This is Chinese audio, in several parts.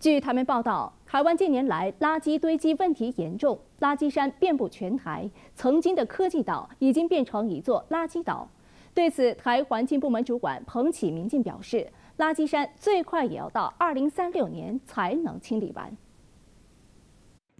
据台媒报道，台湾近年来垃圾堆积问题严重，垃圾山遍布全台，曾经的科技岛已经变成一座垃圾岛。对此，台环境部门主管彭启明近表示，垃圾山最快也要到2036年才能清理完。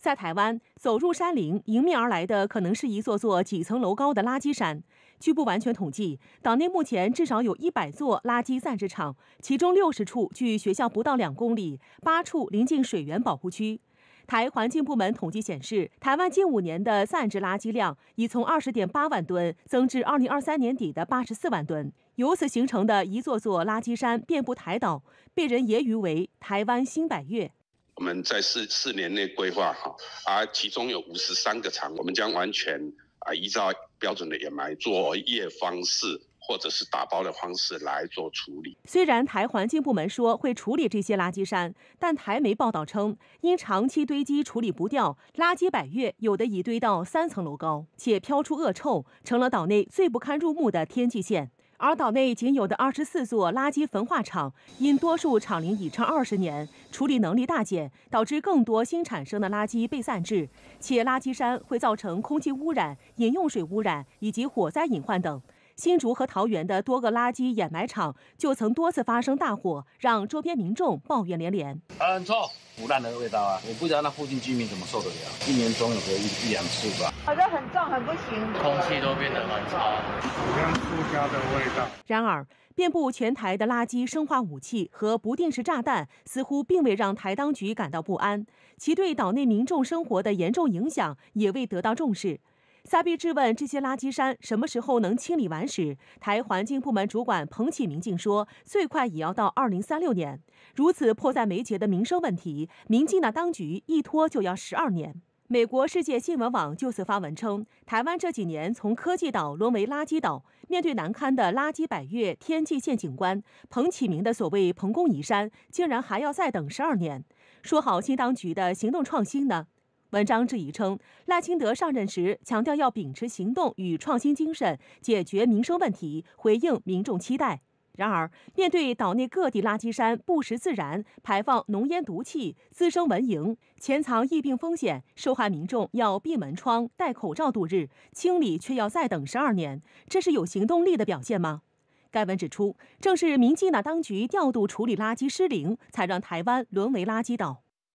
在台湾，走入山林，迎面而来的可能是一座座几层楼高的垃圾山。据不完全统计，岛内目前至少有一百座垃圾散置场，其中六十处距学校不到两公里，八处临近水源保护区。台环境部门统计显示，台湾近五年的散置垃圾量已从二十点八万吨增至二零二三年底的八十四万吨，由此形成的一座座垃圾山遍布台岛，被人揶揄为“台湾新百越”。我们在四四年内规划哈，而其中有五十三个厂，我们将完全啊依照标准的掩埋作业方式，或者是打包的方式来做处理。虽然台环境部门说会处理这些垃圾山，但台媒报道称，因长期堆积处理不掉，垃圾百越有的已堆到三层楼高，且飘出恶臭，成了岛内最不堪入目的天际线。而岛内仅有的二十四座垃圾焚化厂，因多数厂龄已超二十年，处理能力大减，导致更多新产生的垃圾被散置，且垃圾山会造成空气污染、饮用水污染以及火灾隐患等。新竹和桃园的多个垃圾掩埋场就曾多次发生大火，让周边民众抱怨连连。很臭，腐烂的味道啊！我不知道那附近居民怎么受得了。一年中有个一两次吧。好像很重，很不行。空气都变得很差，好像腐臭的味道。然而，遍布全台的垃圾、生化武器和不定时炸弹似乎并未让台当局感到不安，其对岛内民众生活的严重影响也未得到重视。撒贝质问这些垃圾山什么时候能清理完时，台环境部门主管彭启明竟说最快也要到二零三六年。如此迫在眉睫的民生问题，民进党当局一拖就要十二年。美国世界新闻网就此发文称，台湾这几年从科技岛沦为垃圾岛，面对难堪的垃圾百越天际线景观，彭启明的所谓“彭公移山”，竟然还要再等十二年。说好新当局的行动创新呢？文章质疑称，赖清德上任时强调要秉持行动与创新精神，解决民生问题，回应民众期待。然而，面对岛内各地垃圾山不时自燃，排放浓烟毒气，滋生蚊蝇，潜藏疫病风险，受害民众要闭门窗、戴口罩度日，清理却要再等十二年，这是有行动力的表现吗？该文指出，正是民进党当局调度处理垃圾失灵，才让台湾沦为垃圾岛。